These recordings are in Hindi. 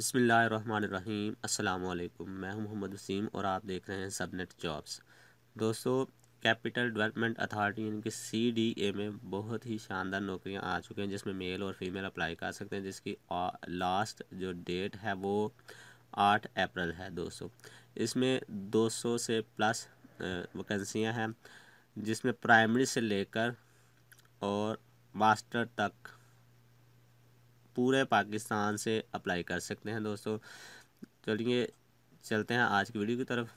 बसमीम् अल्लाम मैं हूं मोहम्मद वसीम और आप देख रहे हैं सबनेट जॉब्स दोस्तों कैपिटल डेवलपमेंट अथॉरिटी यानी कि सी डी ए में बहुत ही शानदार नौकरियां आ चुकी हैं जिसमें मेल और फीमेल अप्लाई कर सकते हैं जिसकी लास्ट जो डेट है वो आठ अप्रैल है दोस्तों इसमें सौ से प्लस वैकेंसियाँ हैं जिसमें प्राइमरी से लेकर और मास्टर तक पूरे पाकिस्तान से अप्लाई कर सकते हैं दोस्तों चलिए चलते हैं आज की वीडियो की तरफ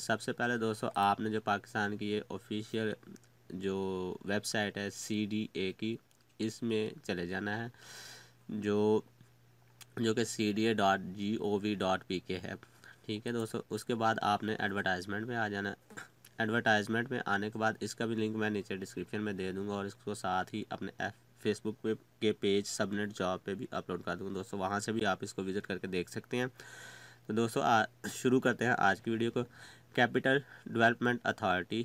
सबसे पहले दोस्तों आपने जो पाकिस्तान की ये ऑफिशियल जो वेबसाइट है सी डी ए की इसमें चले जाना है जो जो कि C D A dot G O V dot P K है ठीक है दोस्तों उसके बाद आपने एडवर्टाइजमेंट में आ जाना एडवर्टाइजमेंट में आने के बाद इसका भी लिंक मैं नीचे डिस्क्रिप्शन में दे दूंगा और इसको साथ ही अपने एफ फेसबुक पे के पेज सबनेट जॉब पे भी अपलोड कर दूँगा दोस्तों वहाँ से भी आप इसको विज़िट करके देख सकते हैं तो दोस्तों शुरू करते हैं आज की वीडियो को कैपिटल डेवलपमेंट अथॉरिटी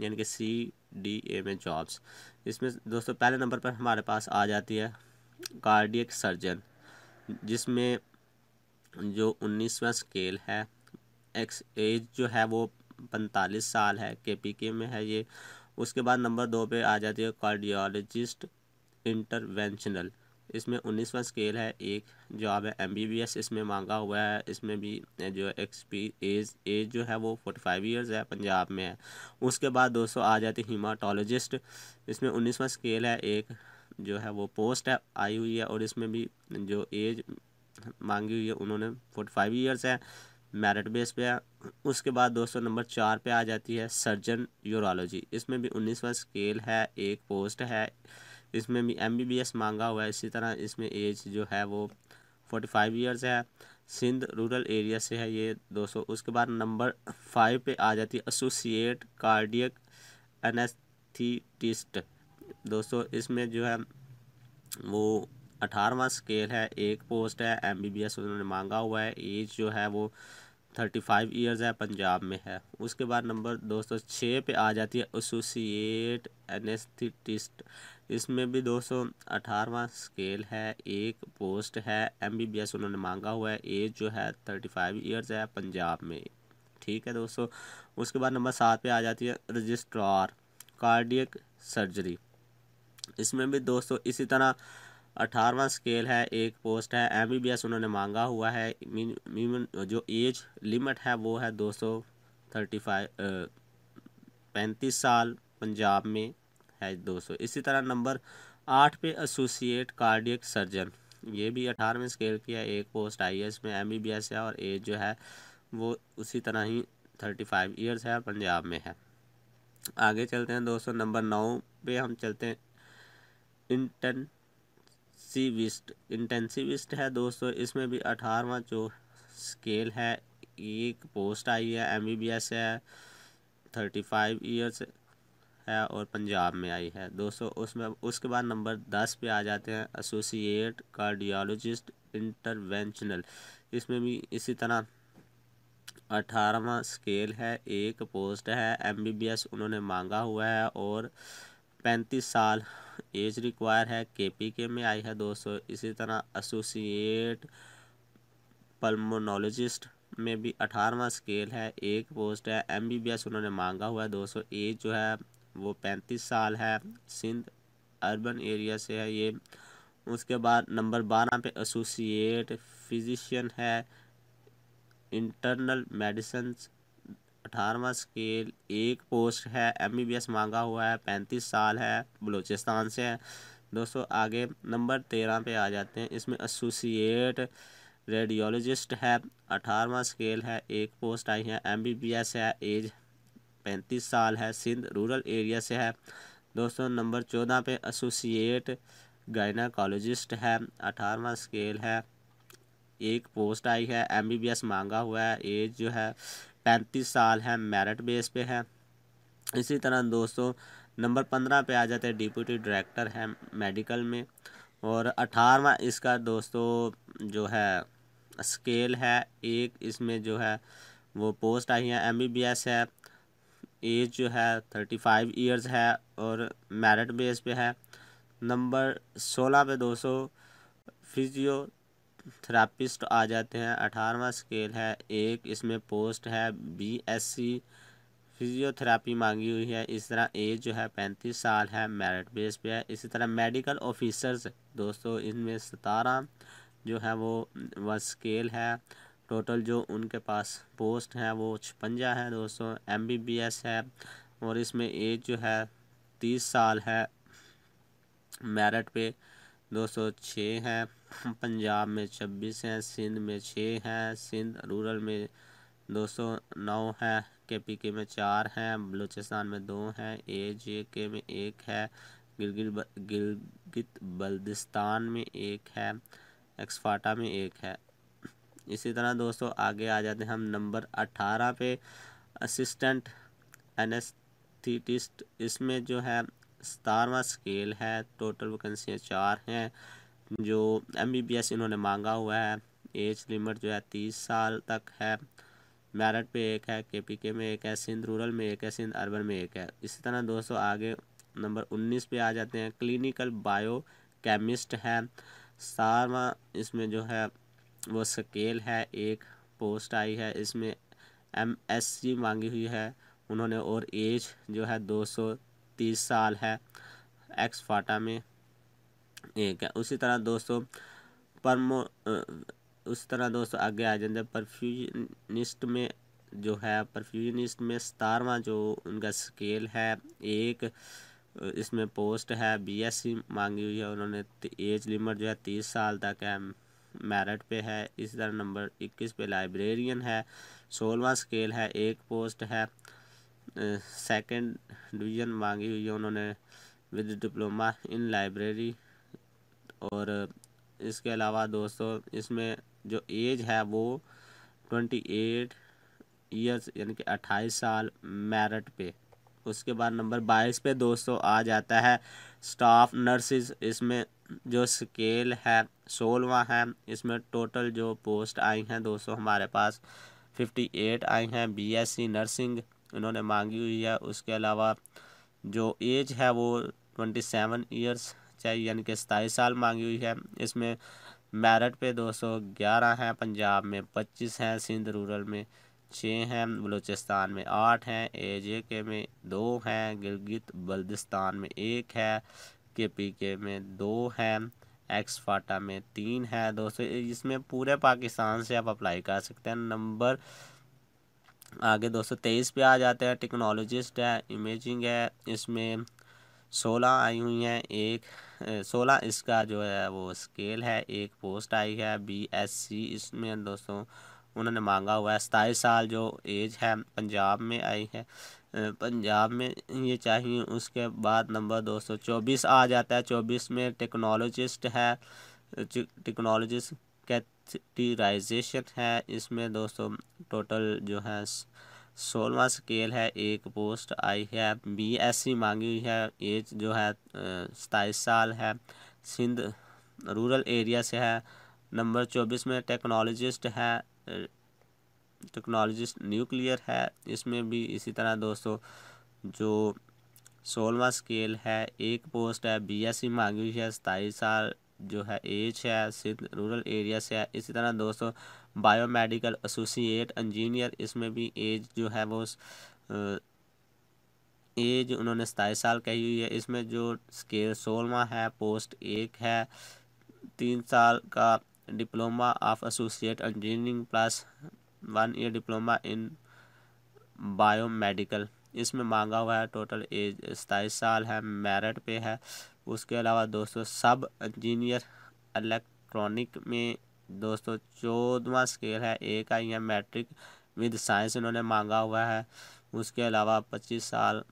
यानी कि सी डी ए में जॉब्स इसमें दोस्तों पहले नंबर पर हमारे पास आ जाती है कार्डियक सर्जन जिसमें जो उन्नीसवा स्केल है एक्स एज जो है वो पैंतालीस साल है के पी के में है ये उसके बाद नंबर दो पे आ जाती है कार्डियोलॉजिस्ट इंटरवेंशनल इसमें उन्नीसवा स्केल है एक जॉब है एम बी बी एस इसमें मांगा हुआ है इसमें भी जो एक्सपी एज एज जो है वो फोर्टी फाइव ईयर्स है पंजाब में है उसके बाद दोस्तों आ जाते हिमाटोलॉजिस्ट इसमें उन्नीसवा स्केल है एक जो है वो पोस्ट है आई हुई है और इसमें भी जो एज मांगी हुई है उन्होंने फोर्टी फाइव ईयर्स है मेरिट बेस पे है उसके बाद दोस्तों नंबर चार पे आ जाती है सर्जन यूरोलॉजी इसमें भी उन्नीसवा स्केल है एक पोस्ट है इसमें एम बी बी एस मांगा हुआ है इसी तरह इसमें एज जो है वो फोर्टी फाइव ईयर्स है सिंध रूरल एरिया से है ये दो सौ उसके बाद नंबर फाइव पे आ जाती है एसोसिएट कार्डियक एनेस्थीटिस्ट दोस्तों इसमें जो है वो अठारहवा स्केल है एक पोस्ट है एम बी बी एस उन्होंने मांगा हुआ है एज जो है वो थर्टी फाइव ईयर्स है पंजाब में है उसके बाद नंबर दो सौ छः पे आ जाती है एसोसिएट एनेस्थीटिस्ट इसमें भी दो सौ अठारहवा स्केल है एक पोस्ट है एम बी बी एस उन्होंने मांगा हुआ है एज जो है थर्टी फाइव ईयर्स है पंजाब में ठीक है दोस्तों उसके बाद नंबर सात पे आ जाती है रजिस्ट्रार कार्डियक सर्जरी इसमें भी दोस्तों इसी तरह अठारहवा स्केल है एक पोस्ट है एम बी बी एस उन्होंने मांगा हुआ है जो एज लिमिट है वो है दो सौ थर्टी फाइव पैंतीस साल पंजाब में है दोस्तों इसी तरह नंबर आठ पे एसोसिएट कार्डियक सर्जन ये भी अठारहवें स्केल की है एक पोस्ट आई में एम बी बी एस है और एज जो है वो उसी तरह ही थर्टी फाइव ईयर्स है पंजाब में है आगे चलते हैं दोस्तों नंबर नौ पे हम चलते हैं इंटेंसिविस्ट इंटेंसिविस्ट है दोस्तों इसमें भी अठारहवा जो स्केल है एक पोस्ट आई है एम बी बी एस है थर्टी फाइव ईयर्स है और पंजाब में आई है दोस्तों उसमें उसके बाद नंबर दस पे आ जाते हैं एसोसिएट कार्डियोलॉजिस्ट इंटरवेंशनल इसमें भी इसी तरह अठारहवा स्केल है एक पोस्ट है एमबीबीएस उन्होंने मांगा हुआ है और पैंतीस साल एज रिक्वायर है केपीके में आई है दोस्तों इसी तरह एसोसिएट पल्मोनोलॉजिस्ट में भी अठारहवा स्केल है एक पोस्ट है एमबीबीएस उन्होंने मांगा हुआ है दोस्तों एज जो है वो पैंतीस साल है सिंध अर्बन एरिया से है ये उसके बाद नंबर बारह पे एसोसिएट फिजिशियन है इंटरनल मेडिसन अठारहवा स्केल एक पोस्ट है एमबीबीएस मांगा हुआ है पैंतीस साल है बलूचिस्तान से है दोस्तों आगे नंबर तेरह पे आ जाते हैं इसमें एसोसिएट रेडियोलॉजिस्ट है अठारहवा स्केल है एक पोस्ट आई है एमबीबीएस है एज पैंतीस साल है सिंध रूरल एरिया से है दोस्तों नंबर चौदह पे एसोसिएट गाइनाकोलॉजिस्ट है अठारवा स्केल है एक पोस्ट आई है एमबीबीएस मांगा हुआ है एज जो है पैंतीस साल है मेरिट बेस पे है इसी तरह दोस्तों नंबर पंद्रह पे आ जाते हैं डिप्यूटी डायरेक्टर है मेडिकल में और अठारहवा इसका दोस्तों जो है स्केल है एक इसमें जो है वो पोस्ट आई है एम है एज जो है थर्टी फाइव ईयर्स है और मेरिट बेस पे है नंबर सोलह पे दो सौ फिजियोथेरापिस्ट आ जाते हैं अठारहवा स्केल है एक इसमें पोस्ट है बी एस सी फिजियोथेरापी मांगी हुई है इस तरह एज जो है पैंतीस साल है मेरिट बेस पे है इसी तरह मेडिकल ऑफिसर्स दोस्तों इनमें सतारह जो है वो वह स्केल है टोटल जो उनके पास पोस्ट है वो छपंजा है दोस्तों एम बी बी एस है और इसमें एज जो है तीस साल है मेरठ पे दो सौ छः हैं पंजाब में छब्बीस हैं सिंध में छः हैं सिंध रूरल में दो सौ नौ है के पी के में चार हैं बलूचिस्तान में दो हैं ए जे के में एक है गिलगित गिलगित बल्दिस्तान में एक है एक्सफाटा में एक है इसी तरह दोस्तों आगे आ जाते हैं हम नंबर अट्ठारह पे असिस्टेंट एनेस्थीटिस्ट इसमें जो है सतारवा स्केल है टोटल वैकेंसियाँ चार हैं जो एम बी बी एस इन्होंने मांगा हुआ है एज लिमिट जो है तीस साल तक है मेरठ पे एक है के पी के में एक है सिंध रूरल में एक है सिंध अर्बन में एक है इसी तरह दोस्तों आगे नंबर उन्नीस पे आ जाते हैं क्लिनिकल बायो केमिस्ट है सारवा इसमें जो है वो स्केल है एक पोस्ट आई है इसमें एम एस सी मांगी हुई है उन्होंने और एज जो है दो सौ तीस साल है एक्स फाटा में एक है उसी तरह दोस्तों परमो उस तरह दोस्तों आगे आ जाते हैं में जो है परफ्यूजनिस्ट में सतारवा जो उनका स्केल है एक इसमें पोस्ट है बीएससी मांगी हुई है उन्होंने एज लिमिट जो है तीस साल तक है मेरिट पे है इसी तरह नंबर इक्कीस पे लाइब्रेरियन है सोलवा स्केल है एक पोस्ट है सेकंड डिवीजन मांगी हुई है उन्होंने विद डिप्लोमा इन लाइब्रेरी और इसके अलावा दोस्तों इसमें जो एज है वो ट्वेंटी एट ईयर्स यानी कि अट्ठाईस साल मेरिट पे उसके बाद नंबर बाईस पे दोस्तों आ जाता है स्टाफ नर्सिस इसमें जो स्केल है सोलवा है इसमें टोटल जो पोस्ट आई हैं दोस्तों हमारे पास फिफ्टी एट आई हैं बीएससी नर्सिंग इन्होंने मांगी हुई है उसके अलावा जो एज है वो ट्वेंटी सेवन ईयर्स चाहिए यानी कि सताईस साल मांगी हुई है इसमें मेरठ पे दो सौ ग्यारह हैं पंजाब में पच्चीस हैं सिंध रूरल में छः हैं बलूचिस्तान में आठ हैं ए जे के में दो हैं गिलगित बल्दिस्तान में एक है के पी के में दो है एक्स फाटा में तीन है दोस्तों इसमें पूरे पाकिस्तान से आप अप्लाई कर सकते हैं नंबर आगे दोस्तों तेईस पे आ जाते हैं टेक्नोलॉजिस्ट है इमेजिंग है इसमें सोलह आई हुई हैं एक सोलह इसका जो है वो स्केल है एक पोस्ट आई है बी एस सी इसमें दोस्तों उन्होंने मांगा हुआ है सताईस साल जो एज है पंजाब में आई है पंजाब में ये चाहिए उसके बाद नंबर दो सौ चौबीस आ जाता है चौबीस में टेक्नोलॉजिस्ट है टेक्नोलॉजिस्ट कैथराइजेशन है इसमें दोस्तों टोटल जो है सोलवा स्केल है एक पोस्ट आई है बी एस सी मांगी हुई है एज जो है सताईस साल है सिंध रूरल एरिया से है नंबर चौबीस में टेक्नोलॉजिस्ट है टेक्नोलॉजी न्यूक्लियर है इसमें भी इसी तरह दोस्तों जो सोलवा स्केल है एक पोस्ट है बी एस सी मांगी हुई है सताईस साल जो है एज है सिर्फ रूरल एरिया से है इसी तरह दोस्तों बायोमेडिकल एसोसिएट इंजीनियर इसमें भी एज जो है वो एज उन्होंने सताईस साल कही हुई है इसमें जो स्केल सोलवा है पोस्ट एक है तीन साल का diploma of associate engineering plus one year diploma in biomedical इसमें मांगा हुआ है टोटल एज सताईस साल है मेरिट पे है उसके अलावा दोस्तों सब इंजीनियर इलेक्ट्रॉनिक में दोस्तों चौदवा स्केल है एक आई है मैट्रिक विद साइंस इन्होंने मांगा हुआ है उसके अलावा पच्चीस साल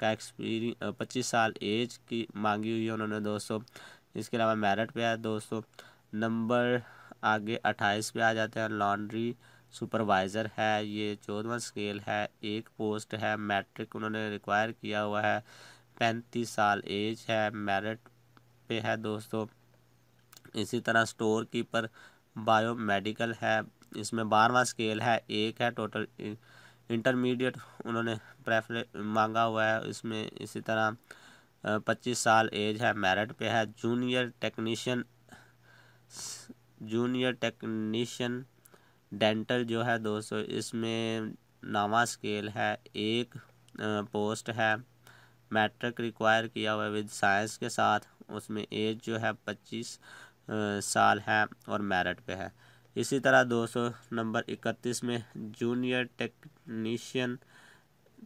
का एक्सपीरियंस पच्चीस साल एज की मांगी हुई है उन्होंने दोस्तों इसके अलावा मेरिट पे है दोस्तों नंबर आगे अट्ठाईस पे आ जाते हैं लॉन्ड्री सुपरवाइज़र है ये चौदवा स्केल है एक पोस्ट है मैट्रिक उन्होंने रिक्वायर किया हुआ है पैंतीस साल एज है मेरिट पे है दोस्तों इसी तरह स्टोर कीपर बायोमेडिकल है इसमें बारहवा स्केल है एक है टोटल इंटरमीडिएट उन्होंने प्रेफर मांगा हुआ है इसमें इसी तरह पच्चीस साल एज है मेरिट पे है junior technician junior technician dental जो है दोस्तों इसमें नवा स्केल है एक पोस्ट है मैट्रिक रिक्वायर किया हुआ विद साइंस के साथ उसमें एज जो है पच्चीस साल है और मेरिट पे है इसी तरह दोस्तों नंबर इकतीस में जूनियर टेक्नीशियन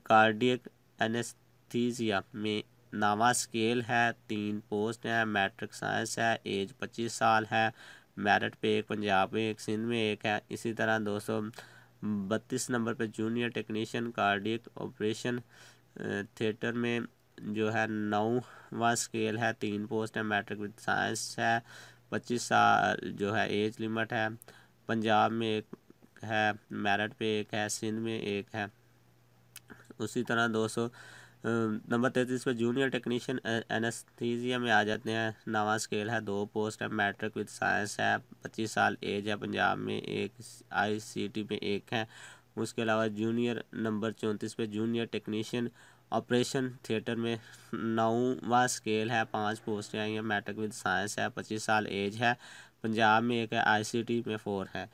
कार्डियक एनेस्थीजिया में नवा स्केल है तीन पोस्ट है मैट्रिक साइंस है एज पच्चीस साल है मेरठ पे एक पंजाब में एक सिंध में एक है इसी तरह दो सौ बत्तीस नंबर पे junior technician cardiac operation theatre में जो है नौवा स्केल है तीन पोस्ट है मैट्रिक विद साइंस है पच्चीस साल जो है एज लिमिट है पंजाब में एक है मेरठ पे एक है सिंध में एक है उसी तरह दो सौ नंबर तैंतीस पर जूनियर टेक्नीशियन एनेस्थीजिया में आ जाते हैं नवा स्केल है दो पोस्ट है मैट्रिक विद साइंस है पच्चीस साल एज है पंजाब में एक आईसीटी में एक है उसके अलावा जूनियर नंबर चौंतीस पर जूनियर टेक्नीशियन ऑपरेशन थिएटर में नौवा स्केल है पांच पोस्टें आई हैं मैट्रिक विद साइंस है पच्चीस साल एज है पंजाब में एक है टी में फोर है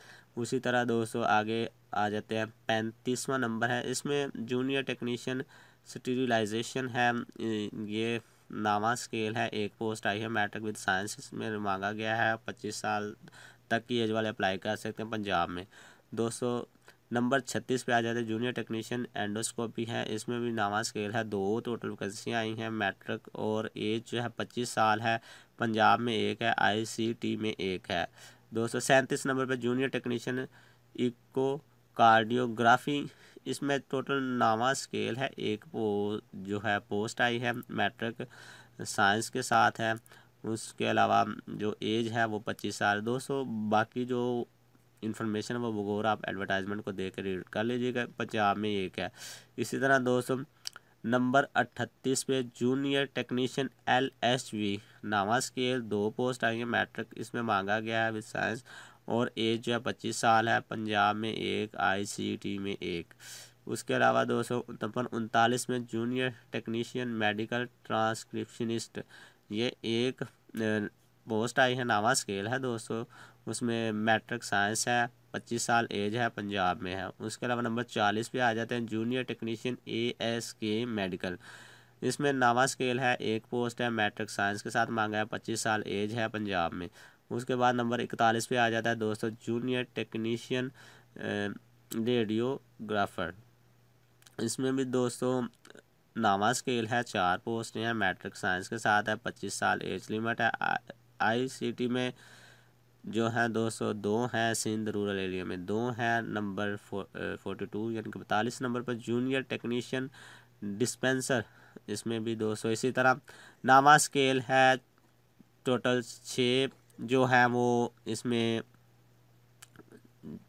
उसी तरह दोस्तों आगे आ जाते हैं पैंतीसवां नंबर है इसमें जूनियर टेक्नीशियन स्टीरिलाइजेशन है ये नामा स्केल है एक पोस्ट आई है मैट्रिक विद साइंस में मांगा गया है पच्चीस साल तक की एज वाले अप्लाई कर सकते हैं पंजाब में दो नंबर छत्तीस पे आ जाते हैं जूनियर टेक्नीशियन एंडोस्कोपी है इसमें भी नामा स्केल है दो टोटल वैकेंसियाँ आई हैं मैट्रिक और एज जो है पच्चीस साल है पंजाब में एक है आईसीटी में एक है दो सौ सैंतीस नंबर पर जूनियर टेक्नीशियन इको कार्डियोग्राफी इसमें टोटल नावा स्केल है एक वो जो है पोस्ट आई है मैट्रिक साइंस के साथ है उसके अलावा जो एज है वो पच्चीस साल दो सौ बाकी जो इन्फॉर्मेशन वो भगोर आप एडवर्टाइजमेंट को देख रीड कर लीजिएगा पंजाब में एक है इसी तरह दोस्तों नंबर अट्ठतीस पे junior technician L H V नावा स्केल दो पोस्ट आई है मैट्रिक इसमें मांगा गया है विद साइंस और एज जो है पच्चीस साल है पंजाब में एक आईसीटी में एक उसके अलावा दो सौ उनतालीस में जूनियर टेक्नीशियन मेडिकल ट्रांसक्रिप्शनिस्ट ये एक पोस्ट आई है नावा स्केल है दोस्तों उसमें मैट्रिक साइंस है पच्चीस साल एज है पंजाब में है उसके अलावा नंबर चालीस पे आ जाते हैं junior technician A S K medical इसमें नावा स्केल है एक पोस्ट है मैट्रिक साइंस के साथ मांगा है पच्चीस साल एज है पंजाब में उसके बाद नंबर इकतालीस पे आ जाता है दोस्तों जूनियर टेक्नीशियन रेडियोग्राफर इसमें भी दोस्तों नामा स्केल है चार पोस्ट हैं मैट्रिक साइंस के साथ है पच्चीस साल एज लिमिट है आईसीटी में जो है दोस्तों दो हैं सिंध रूरल एरिया में दो हैं नंबर फोर्टी टू यानी कि बतालीस नंबर पर जूनियर टेक्नीशियन डिस्पेंसर इसमें भी दोस्तों इसी तरह नामा स्केल है टोटल छः जो है वो इसमें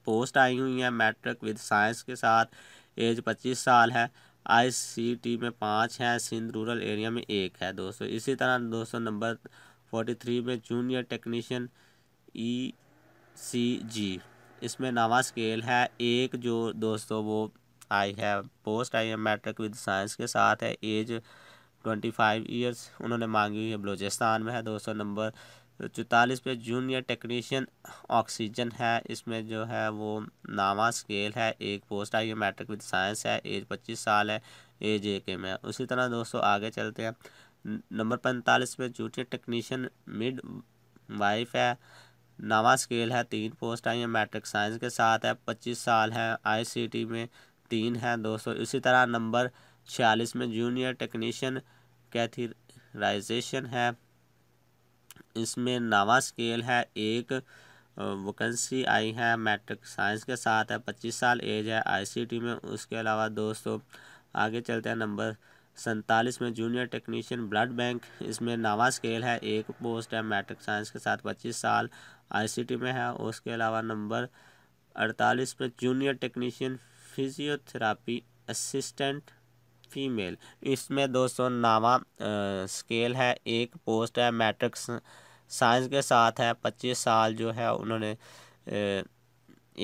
पोस्ट आई हुई हैं मैट्रिक विद साइंस के साथ एज पच्चीस साल है आईसीटी में पाँच है सिंध रूरल एरिया में एक है दोस्तों इसी तरह दोस्तों नंबर फोर्टी थ्री में junior technician E C G इसमें नवा स्केल है एक जो दोस्तों वो आई है पोस्ट आई है मैट्रिक विद साइंस के साथ है एज ट्वेंटी फाइव ईयर्स उन्होंने मांगी हुई है बलूचिस्तान में है दोस्तों नंबर तो चौतालीस पे जूनियर टेक्नीशियन ऑक्सीजन है इसमें जो है वो नावा स्केल है एक पोस्ट आई है मैट्रिक विद साइंस है एज पच्चीस साल है एज ए के में उसी तरह दोस्तों आगे चलते हैं नंबर पैंतालीस पे जूनियर टेक्नीशियन मिड वाइफ है नावा स्केल है तीन पोस्ट आई है मैट्रिक साइंस के साथ है पच्चीस साल है आई में तीन है दोस्तों इसी तरह नंबर छियालीस में जूनियर टेक्नीशियन कैथराइजेशन है इसमें नवा स्केल है एक वैकेंसी आई है मैट्रिक साइंस के साथ है पच्चीस साल एज है आईसीटी में उसके अलावा दोस्तों आगे चलते हैं नंबर सैंतालीस में जूनियर टेक्नीशियन ब्लड बैंक इसमें नावा स्केल है एक पोस्ट है मैट्रिक साइंस के साथ पच्चीस साल आईसीटी में है उसके अलावा नंबर अड़तालीस में junior technician physiotherapy assistant female इसमें दो सौ नावा स्केल है एक पोस्ट है मैट्रिक साइंस के साथ है पच्चीस साल जो है उन्होंने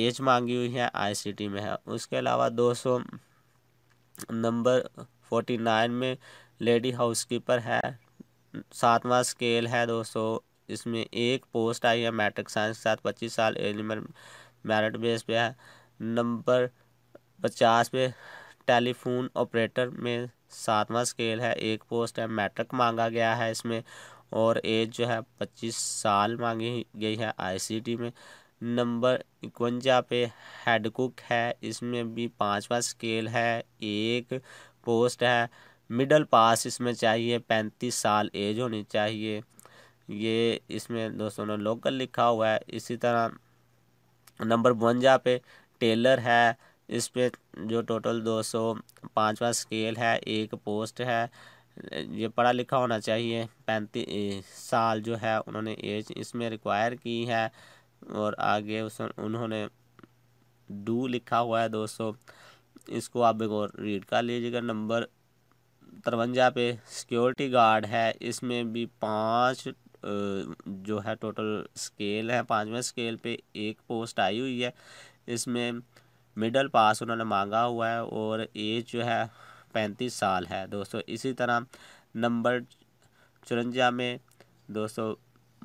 एज मांगी हुई है आईसीटी में है उसके अलावा दो सौ नंबर फोर्टी नाइन में लेडी हाउसकीपर है सातवां स्केल है दो सौ इसमें एक पोस्ट आई है मैट्रिक साइंस के साथ पच्चीस साल एज मेरिट बेस पे है नंबर पचास पे टेलीफोन ऑपरेटर में सातवां स्केल है एक पोस्ट है मैट्रिक मांगा गया है इसमें और एज जो है पच्चीस साल मांगी गई है आईसीटी में नंबर इकवंजा पे हेड कुक है इसमें भी पाँचवा स्केल है एक पोस्ट है मिडल पास इसमें चाहिए पैंतीस साल एज होनी चाहिए ये इसमें दोस्तों ने लोकल लिखा हुआ है इसी तरह नंबर बवंजा पे टेलर है इस पे जो टोटल दो सौ पाँचवा स्केल है एक पोस्ट है ये पढ़ा लिखा होना चाहिए पैंतीस साल जो है उन्होंने एज इसमें रिक्वायर की है और आगे उस उन्होंने डू लिखा हुआ है दोस्तों इसको आप एक और रीड कर लीजिएगा नंबर तिरवंजा पे सिक्योरिटी गार्ड है इसमें भी पाँच जो है टोटल स्केल है पांचवें स्केल पे एक पोस्ट आई हुई है इसमें मिडल पास उन्होंने मांगा हुआ है और एज जो है पैंतीस साल है दोस्तों इसी तरह नंबर चुरंजा में दोस्तों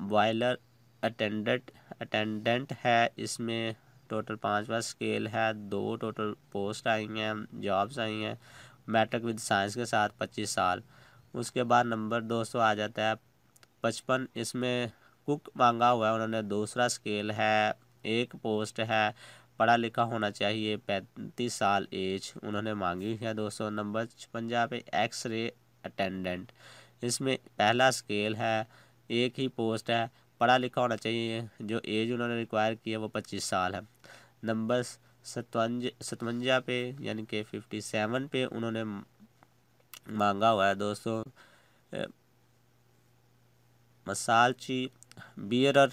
वायलर अटेंडेंट अटेंडेंट है इसमें टोटल पाँचवा स्केल है दो टोटल पोस्ट आई हैं जॉब्स आई हैं मैट्रिक विद साइंस के साथ पच्चीस साल उसके बाद नंबर दो सौ आ जाता है पचपन इसमें कुक मांगा हुआ है उन्होंने दूसरा स्केल है एक पोस्ट है पढ़ा लिखा होना चाहिए पैंतीस साल एज उन्होंने मांगी है दोस्तों नंबर छपंजा पे एक्सरे अटेंडेंट इसमें पहला स्केल है एक ही पोस्ट है पढ़ा लिखा होना चाहिए जो एज उन्होंने रिक्वायर किया वो पच्चीस साल है नंबर सतवंज सतवंजा पे यानी कि फिफ्टी सेवन पे उन्होंने मांगा हुआ है दोस्तों मसालची बियर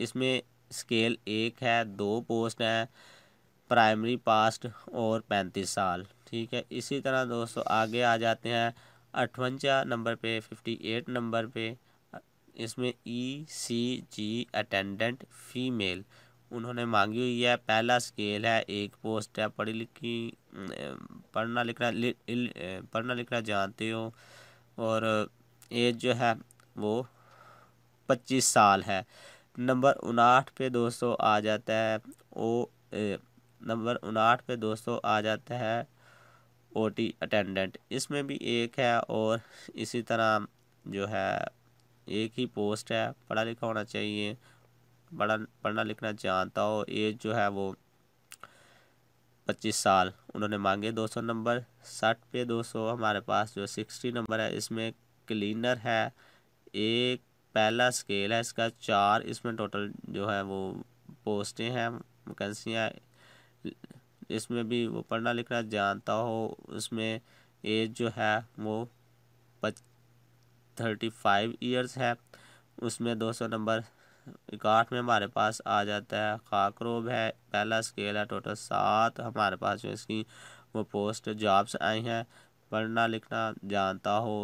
इसमें स्केल एक है दो पोस्ट हैं प्राइमरी पास्ट और पैंतीस साल ठीक है इसी तरह दोस्तों आगे आ जाते हैं अठवंजा नंबर पे फिफ्टी एट नंबर पे इसमें ई सी जी अटेंडेंट फीमेल उन्होंने मांगी हुई है पहला स्केल है एक पोस्ट है पढ़ी लिखी पढ़ना लिखना लि, लि, पढ़ना लिखना जानते हो और एज जो है वो पच्चीस साल है नंबर उनाहठ पे दो सौ आ जाता है ओ ए, नंबर उनाहठ पे दो सौ आ जाता है ओ टी अटेंडेंट इसमें भी एक है और इसी तरह जो है एक ही पोस्ट है पढ़ा लिखा होना चाहिए पढ़ा पढ़ना लिखना जानता हो एज जो है वो पच्चीस साल उन्होंने मांगे दो सौ नंबर साठ पे दो सौ हमारे पास जो सिक्सटी नंबर है इसमें क्लीनर है एक पहला स्केल है इसका चार इसमें टोटल जो है वो पोस्टें हैं वैकेंसियाँ इसमें भी वो पढ़ना लिखना जानता हो उसमें एज जो है वो थर्टी फाइव ईयर्स है उसमें दो सौ नंबर इकाठ में हमारे पास आ जाता है खाकरोब है पहला स्केल है टोटल सात हमारे पास जो इसकी वो पोस्ट जॉब्स आई हैं पढ़ना लिखना जानता हो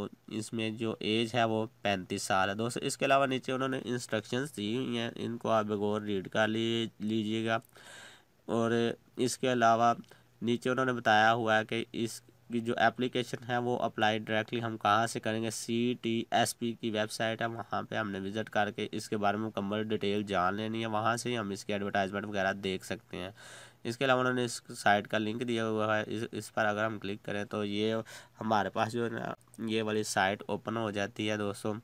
इसमें जो एज है वो पैंतीस साल है दोस्तों इसके अलावा नीचे उन्होंने इंस्ट्रक्शंस दी हुई हैं इनको आप बेगौर रीड कर लीजिएगा और इसके अलावा नीचे उन्होंने बताया हुआ है कि इस की जो एप्लीकेशन है वो अप्लाई डायरेक्टली हम कहाँ से करेंगे सी टी एस पी की वेबसाइट है वहाँ पे हमने विज़िट करके इसके बारे में मुकम्मल डिटेल जान लेनी है वहाँ से ही हम इसकी एडवर्टाइजमेंट वगैरह देख सकते हैं इसके अलावा उन्होंने इस साइट का लिंक दिया हुआ है इस इस पर अगर हम क्लिक करें तो ये हमारे पास जो है ना ये वाली साइट ओपन हो जाती है दोस्तों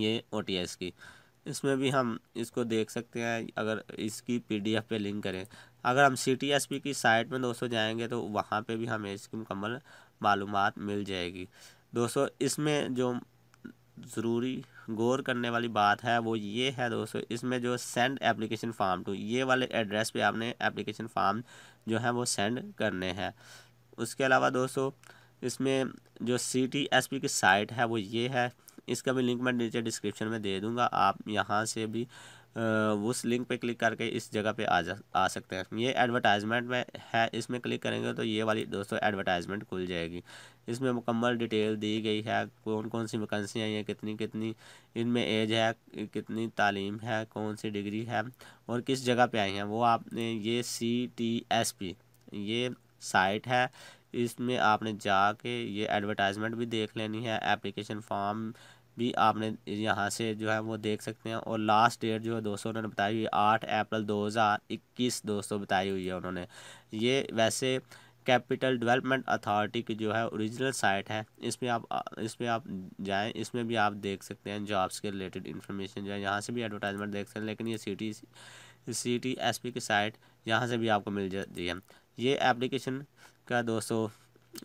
ये ओ की इसमें भी हम इसको देख सकते हैं अगर इसकी पीडीएफ पे लिंक करें अगर हम सी टी एस पी की साइट में दोस्तों जाएंगे तो वहाँ पे भी हमें इसकी मुकम्मल मालूम मिल जाएगी दोस्तों इसमें जो ज़रूरी गौर करने वाली बात है वो ये है दोस्तों इसमें जो सेंड एप्लीकेशन फ़ाम टू ये वाले एड्रेस पे आपने एप्लीकेशन फ़ाम जो है वो सेंड करने हैं उसके अलावा दोस्तों इसमें जो सी टी एस पी की साइट है वो ये है इसका भी लिंक मैं नीचे डिस्क्रिप्शन में दे दूँगा आप यहाँ से भी उस लिंक पे क्लिक करके इस जगह पे आ जा आ सकते हैं ये एडवर्टाइजमेंट में है इसमें क्लिक करेंगे तो ये वाली दोस्तों एडवर्टाइजमेंट खुल जाएगी इसमें मुकम्मल डिटेल दी गई है कौन कौन सी आई हैं कितनी कितनी इनमें एज है कितनी तालीम है कौन सी डिग्री है और किस जगह पे आई हैं वो आपने ये सी टी एस पी ये साइट है इसमें आपने जाके ये एडवर्टाइजमेंट भी देख लेनी है एप्लीकेशन फॉर्म भी आपने यहाँ से जो है वो देख सकते हैं और लास्ट डेट जो है दोस्तों उन्होंने बताई हुई आठ अप्रैल 2021 दोस्तों बताई हुई है उन्होंने ये वैसे कैपिटल डेवलपमेंट अथॉरिटी की जो है ओरिजिनल साइट है इसमें आप इसमें आप जाएं इसमें भी आप देख सकते हैं जॉब्स के रिलेटेड इन्फॉर्मेशन जो है यहाँ से भी एडवर्टाइजमेंट देख सकते हैं लेकिन ये city C T S P की साइट यहाँ से भी आपको मिल जाती है ये एप्लीकेशन का दोस्तों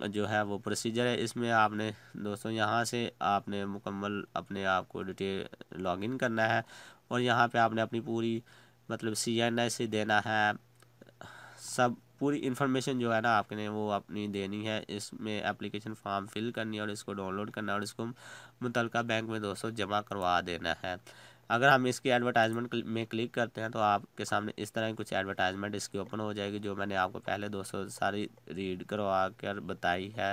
जो है वो प्रोसीजर है इसमें आपने दोस्तों यहाँ से आपने मुकम्मल अपने आप को डिटेल लॉगिन करना है और यहाँ पे आपने अपनी पूरी मतलब सी एन एस सी देना है सब पूरी इन्फॉर्मेशन जो है ना आपने वो अपनी देनी है इसमें एप्लीकेशन फॉर्म फिल करनी है और इसको डाउनलोड करना है और इसको मुतल बैंक में दोस्तों जमा करवा देना है अगर हम इसकी एडवर्टाइजमेंट में क्लिक करते हैं तो आपके सामने इस तरह की कुछ एडवर्टाइजमेंट इसकी ओपन हो जाएगी जो मैंने आपको पहले दोस्तों सारी रीड करवा कर बताई है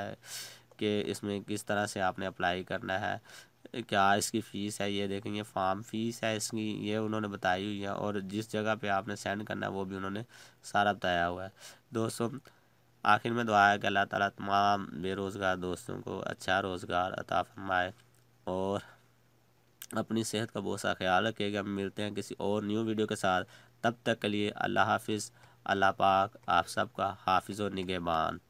कि इसमें किस तरह से आपने अप्लाई करना है क्या इसकी फ़ीस है ये देखेंगे फॉर्म फीस है इसकी ये उन्होंने बताई हुई है और जिस जगह पे आपने सेंड करना है वो भी उन्होंने सारा बताया हुआ है दोस्तों आखिर में दुआ है कि अल्लाह ताला तमाम बेरोज़गार दोस्तों को अच्छा रोज़गार अता फरमाए और अपनी सेहत का बहुत सा ख्याल रखिएगा मिलते हैं किसी और न्यू वीडियो के साथ तब तक के लिए अल्लाह हाफिज़ अल्लाह पाक आप सबका हाफिज़ और निगहबान